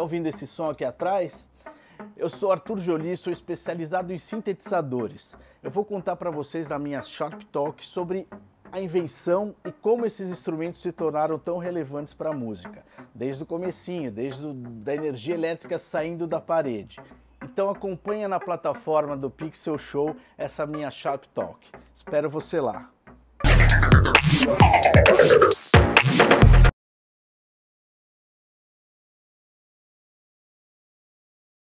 está ouvindo esse som aqui atrás? Eu sou Arthur Jolie, sou especializado em sintetizadores. Eu vou contar para vocês na minha Sharp Talk sobre a invenção e como esses instrumentos se tornaram tão relevantes para a música, desde o comecinho, desde o, da energia elétrica saindo da parede. Então acompanha na plataforma do Pixel Show essa minha Sharp Talk. Espero você lá.